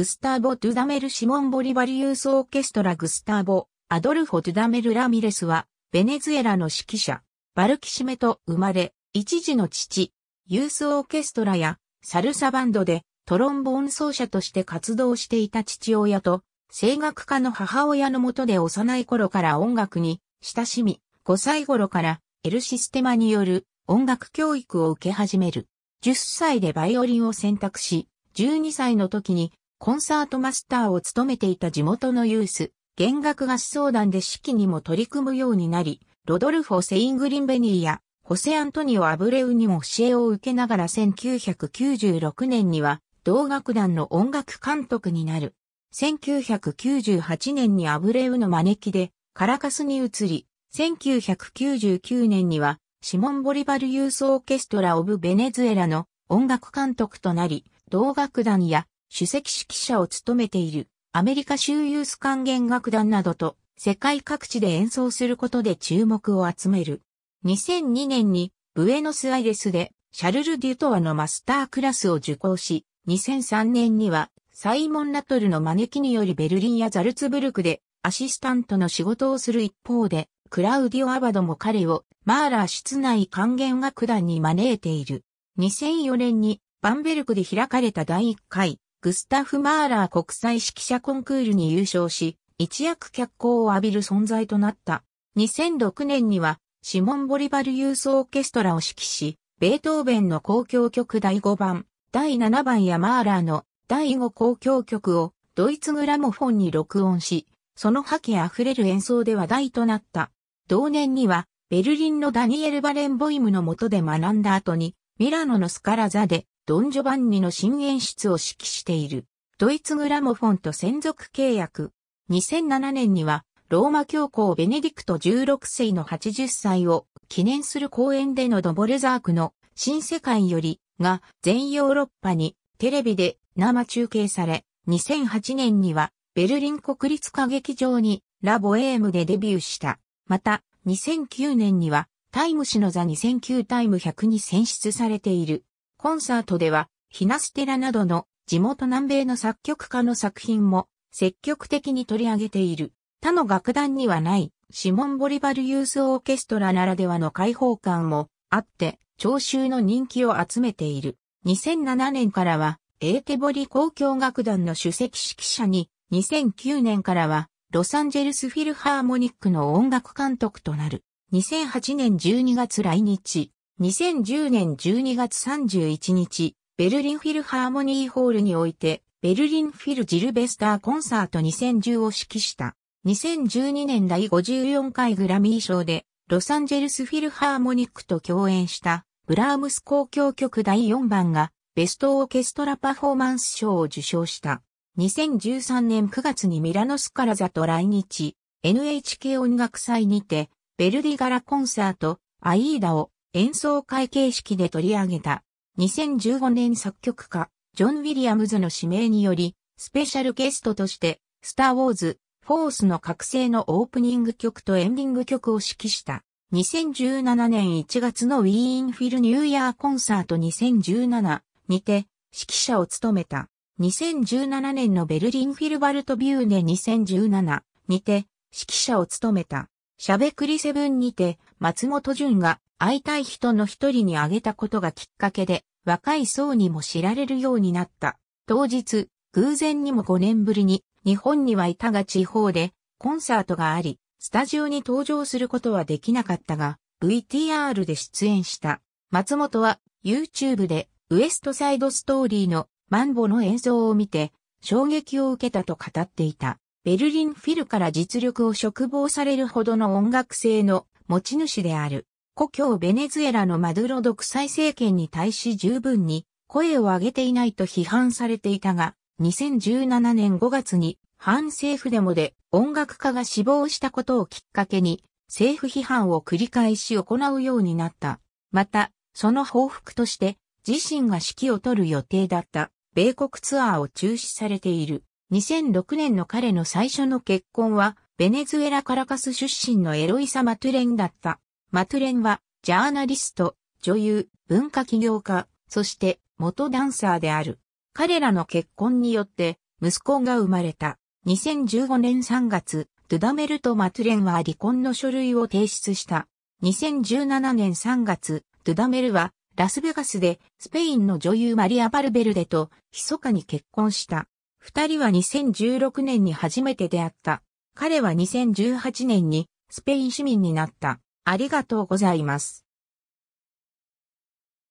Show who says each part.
Speaker 1: グスターボ・ドゥダメル・シモン・ボリバリユース・オーケストラ・グスターボ、アドルフォ・ドゥダメル・ラミレスは、ベネズエラの指揮者、バルキシメと生まれ、一児の父、ユース・オーケストラや、サルサバンドで、トロンボーン奏者として活動していた父親と、声楽家の母親のもとで幼い頃から音楽に親しみ、5歳頃からエルシステマによる音楽教育を受け始める。10歳でバイオリンを選択し、12歳の時にコンサートマスターを務めていた地元のユース、弦楽合奏団で指揮にも取り組むようになり、ロドルフォ・セイングリンベニーや、ホセ・アントニオ・アブレウにも教えを受けながら1996年には、同楽団の音楽監督になる。1998年にアブレウの招きで、カラカスに移り、1999年には、シモン・ボリバル・ユース・オーケストラ・オブ・ベネズエラの音楽監督となり、同楽団や主席指揮者を務めているアメリカ州ユース管弦楽団などと世界各地で演奏することで注目を集める。2002年にブエノスアイレスでシャルル・デュトワのマスタークラスを受講し、2003年にはサイモン・ラトルの招きによりベルリンやザルツブルクでアシスタントの仕事をする一方で、クラウディオ・アバドも彼をマーラー室内管弦楽団に招いている。2004年にバンベルクで開かれた第1回グスタフ・マーラー国際指揮者コンクールに優勝し、一躍脚光を浴びる存在となった。2006年には、シモン・ボリバルユースオーケストラを指揮し、ベートーベンの公共曲第5番、第7番やマーラーの第5公共曲をドイツグラモフォンに録音し、その覇気あふれる演奏で話題となった。同年には、ベルリンのダニエル・バレンボイムの下で学んだ後に、ミラノのスカラザでドン・ジョバンニの新演出を指揮している。ドイツグラモフォンと専属契約。2007年には、ローマ教皇ベネディクト16世の80歳を記念する公演でのドボルザークの新世界よりが全ヨーロッパにテレビで生中継され、2008年にはベルリン国立歌劇場にラボエームでデビューした。また、2009年にはタイム誌の座2009タイム100に選出されている。コンサートでは、ヒナステラなどの地元南米の作曲家の作品も積極的に取り上げている。他の楽団にはない、シモン・ボリバルユースオーケストラならではの開放感もあって、聴衆の人気を集めている。2007年からは、エーテボリ交響楽団の首席指揮者に、2009年からは、ロサンゼルスフィルハーモニックの音楽監督となる。2008年12月来日。2010年12月31日、ベルリンフィルハーモニーホールにおいて、ベルリンフィルジルベスターコンサート2010を指揮した。2012年第54回グラミー賞で、ロサンゼルスフィルハーモニックと共演した、ブラームス交響曲第4番が、ベストオーケストラパフォーマンス賞を受賞した。2013年9月にミラノスカラザと来日、NHK 音楽祭にて、ベルディガラコンサート、アイーダを演奏会形式で取り上げた2015年作曲家ジョン・ウィリアムズの指名によりスペシャルゲストとしてスター・ウォーズ・フォースの覚醒のオープニング曲とエンディング曲を指揮した2017年1月のウィーンフィルニューイヤーコンサート2017にて指揮者を務めた2017年のベルリンフィルバルトビューネ2017にて指揮者を務めたしゃべくりセブンにて、松本潤が会いたい人の一人に挙げたことがきっかけで、若い層にも知られるようになった。当日、偶然にも5年ぶりに、日本にはいたが地方で、コンサートがあり、スタジオに登場することはできなかったが、VTR で出演した。松本は、YouTube で、ウエストサイドストーリーのマンボの演奏を見て、衝撃を受けたと語っていた。ベルリンフィルから実力を嘱望されるほどの音楽性の持ち主である。故郷ベネズエラのマドゥロ独裁政権に対し十分に声を上げていないと批判されていたが、2017年5月に反政府デモで音楽家が死亡したことをきっかけに政府批判を繰り返し行うようになった。また、その報復として自身が指揮を取る予定だった米国ツアーを中止されている。2006年の彼の最初の結婚は、ベネズエラ・カラカス出身のエロイサ・マトゥレンだった。マトゥレンは、ジャーナリスト、女優、文化起業家、そして、元ダンサーである。彼らの結婚によって、息子が生まれた。2015年3月、ドゥダメルとマトゥレンは離婚の書類を提出した。2017年3月、ドゥダメルは、ラスベガスで、スペインの女優マリア・バルベルデと、密かに結婚した。二人は2016年に初めて出会った。彼は2018年にスペイン市民になった。ありがとうございます。